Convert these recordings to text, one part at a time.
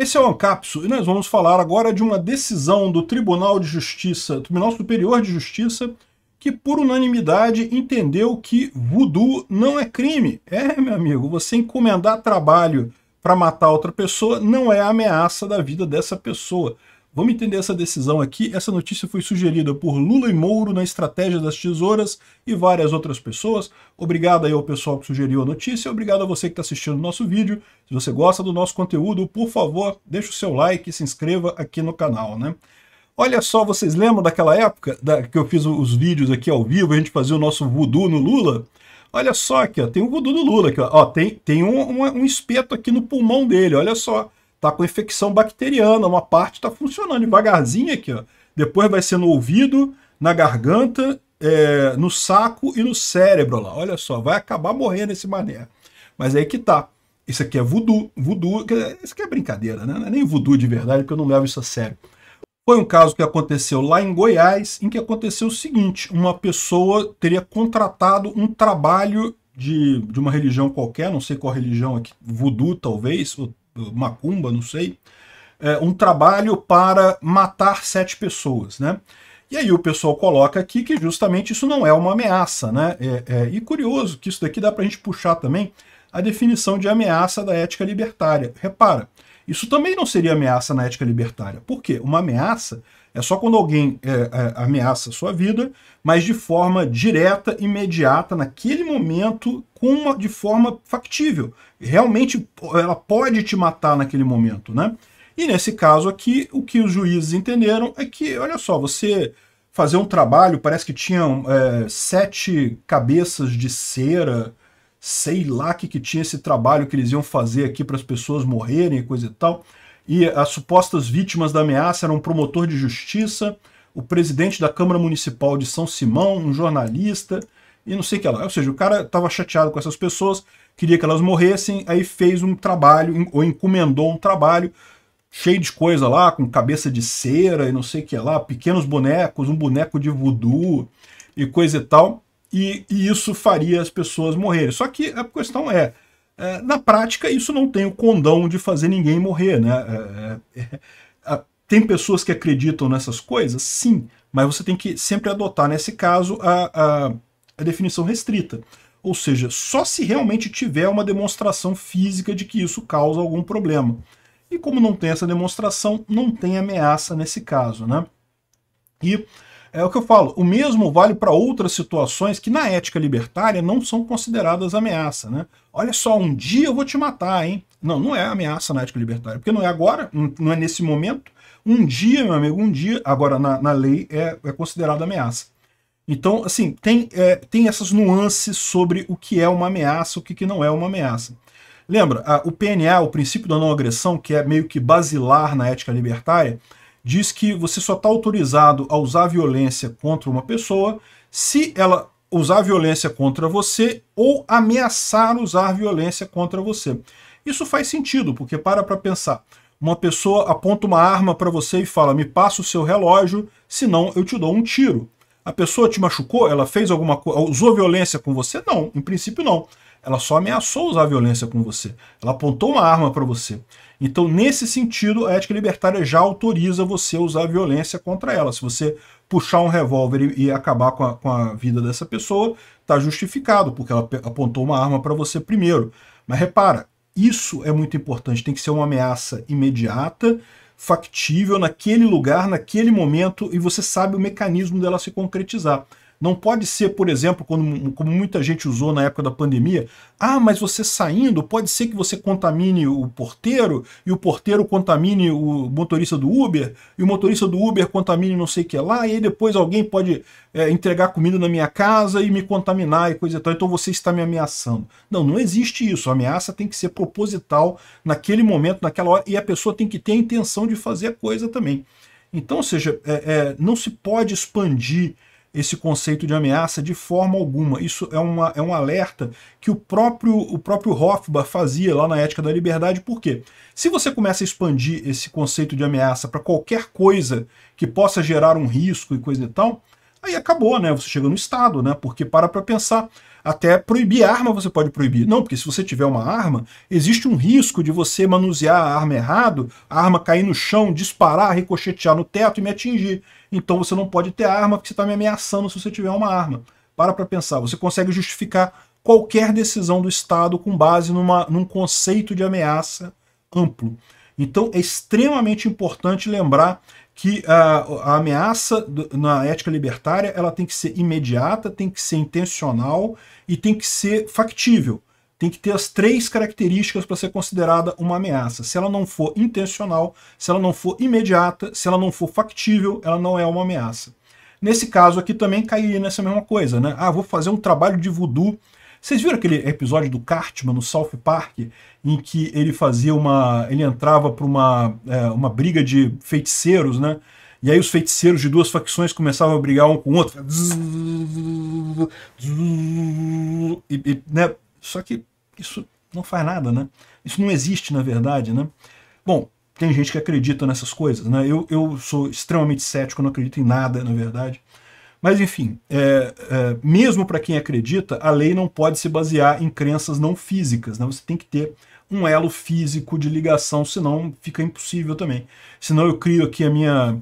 Esse é o Ancapso e nós vamos falar agora de uma decisão do Tribunal de Justiça, Tribunal Superior de Justiça, que por unanimidade entendeu que voodoo não é crime. É, meu amigo, você encomendar trabalho para matar outra pessoa não é ameaça da vida dessa pessoa. Vamos entender essa decisão aqui. Essa notícia foi sugerida por Lula e Mouro na estratégia das tesouras e várias outras pessoas. Obrigado aí ao pessoal que sugeriu a notícia. Obrigado a você que está assistindo o nosso vídeo. Se você gosta do nosso conteúdo, por favor, deixe o seu like e se inscreva aqui no canal, né? Olha só, vocês lembram daquela época da, que eu fiz os vídeos aqui ao vivo, a gente fazia o nosso voodoo no Lula? Olha só aqui, ó, tem o voodoo do Lula aqui, ó, tem, tem um, um, um espeto aqui no pulmão dele, olha só tá com infecção bacteriana, uma parte está funcionando devagarzinho aqui, ó. Depois vai ser no ouvido, na garganta, é, no saco e no cérebro lá. Olha só, vai acabar morrendo esse mané. Mas aí que tá. Isso aqui é voodoo. Voodoo, isso aqui é brincadeira, né? Não é nem voodoo de verdade, porque eu não levo isso a sério. Foi um caso que aconteceu lá em Goiás, em que aconteceu o seguinte: uma pessoa teria contratado um trabalho de, de uma religião qualquer, não sei qual religião aqui, voodoo talvez, ou macumba, não sei, é, um trabalho para matar sete pessoas, né? E aí o pessoal coloca aqui que justamente isso não é uma ameaça, né? É, é, e curioso que isso daqui dá para a gente puxar também a definição de ameaça da ética libertária. Repara, isso também não seria ameaça na ética libertária. Por quê? Uma ameaça é só quando alguém é, é, ameaça a sua vida, mas de forma direta, imediata, naquele momento, com uma, de forma factível. Realmente ela pode te matar naquele momento, né? E nesse caso aqui, o que os juízes entenderam é que, olha só, você fazer um trabalho, parece que tinham é, sete cabeças de cera, sei lá que, que tinha esse trabalho que eles iam fazer aqui para as pessoas morrerem e coisa e tal. E as supostas vítimas da ameaça eram um promotor de justiça, o presidente da Câmara Municipal de São Simão, um jornalista e não sei o que lá. Ou seja, o cara estava chateado com essas pessoas, queria que elas morressem, aí fez um trabalho, ou encomendou um trabalho cheio de coisa lá, com cabeça de cera e não sei o que lá, pequenos bonecos, um boneco de voodoo e coisa e tal e, e isso faria as pessoas morrerem. Só que a questão é, é, na prática isso não tem o condão de fazer ninguém morrer, né? É, é, é tem pessoas que acreditam nessas coisas? Sim, mas você tem que sempre adotar, nesse caso, a, a, a definição restrita. Ou seja, só se realmente tiver uma demonstração física de que isso causa algum problema. E como não tem essa demonstração, não tem ameaça nesse caso, né? E é o que eu falo, o mesmo vale para outras situações que na ética libertária não são consideradas ameaça, né? Olha só, um dia eu vou te matar, hein? Não, não é ameaça na ética libertária, porque não é agora, não é nesse momento. Um dia, meu amigo, um dia, agora na, na lei é, é considerada ameaça. Então, assim, tem, é, tem essas nuances sobre o que é uma ameaça, o que, que não é uma ameaça. Lembra, a, o PNA, o princípio da não agressão, que é meio que basilar na ética libertária, diz que você só está autorizado a usar violência contra uma pessoa se ela usar violência contra você ou ameaçar usar violência contra você. Isso faz sentido, porque para para pensar. Uma pessoa aponta uma arma para você e fala, me passa o seu relógio, senão eu te dou um tiro. A pessoa te machucou? Ela fez alguma coisa? Usou violência com você? Não, em princípio não. Ela só ameaçou usar violência com você. Ela apontou uma arma para você. Então, nesse sentido, a ética libertária já autoriza você a usar violência contra ela. Se você puxar um revólver e, acabar com a, com a vida dessa pessoa, está justificado, porque ela apontou uma arma para você primeiro. Mas repara, isso é muito importante. Tem que ser uma ameaça imediata, factível, naquele lugar, naquele momento, e você sabe o mecanismo dela se concretizar. Não pode ser, por exemplo, como, como muita gente usou na época da pandemia, ah, mas você saindo, pode ser que você contamine o porteiro, e o porteiro contamine o motorista do Uber, e o motorista do Uber contamine não sei o que lá, e aí depois alguém pode é, entregar comida na minha casa e me contaminar e coisa e tal, então você está me ameaçando. Não, não existe isso. A ameaça tem que ser proposital naquele momento, naquela hora, e a pessoa tem que ter a intenção de fazer a coisa também. Então, ou seja, é, é, não se pode expandir esse conceito de ameaça de forma alguma. Isso é, uma, é um alerta que o próprio, o próprio Hofbauer fazia lá na Ética da Liberdade, por quê? Se você começa a expandir esse conceito de ameaça para qualquer coisa que possa gerar um risco e coisa e tal, aí acabou, né? Você chega no Estado, né? Porque para para pensar. Até proibir arma você pode proibir. Não, porque se você tiver uma arma, existe um risco de você manusear a arma errado, a arma cair no chão, disparar, ricochetear no teto e me atingir. Então você não pode ter arma porque você está me ameaçando se você tiver uma arma. Para para pensar. Você consegue justificar qualquer decisão do Estado com base numa, num conceito de ameaça amplo. Então é extremamente importante lembrar que a, a ameaça do, na ética libertária ela tem que ser imediata, tem que ser intencional e tem que ser factível. Tem que ter as três características para ser considerada uma ameaça. Se ela não for intencional, se ela não for imediata, se ela não for factível, ela não é uma ameaça. Nesse caso aqui também cairia nessa mesma coisa, né? Ah, vou fazer um trabalho de voodoo vocês viram aquele episódio do Cartman no South Park, em que ele fazia uma. ele entrava para uma, é, uma briga de feiticeiros, né? E aí os feiticeiros de duas facções começavam a brigar um com o outro. E, e, né? Só que isso não faz nada, né? Isso não existe, na verdade, né? Bom, tem gente que acredita nessas coisas, né? Eu, eu sou extremamente cético, não acredito em nada, na verdade. Mas, enfim, é, é, mesmo para quem acredita, a lei não pode se basear em crenças não físicas. Né? Você tem que ter um elo físico de ligação, senão fica impossível também. Senão eu crio aqui a minha,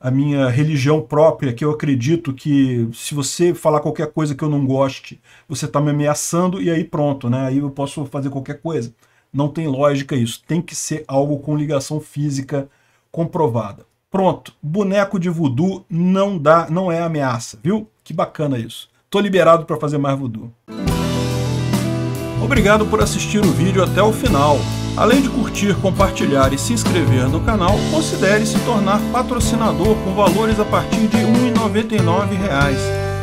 a minha religião própria, que eu acredito que se você falar qualquer coisa que eu não goste, você está me ameaçando e aí pronto, né? aí eu posso fazer qualquer coisa. Não tem lógica isso. Tem que ser algo com ligação física comprovada. Pronto, boneco de voodoo não dá, não é ameaça, viu? Que bacana isso. Tô liberado para fazer mais voodoo. Obrigado por assistir o vídeo até o final. Além de curtir, compartilhar e se inscrever no canal, considere se tornar patrocinador com valores a partir de R$ 1,99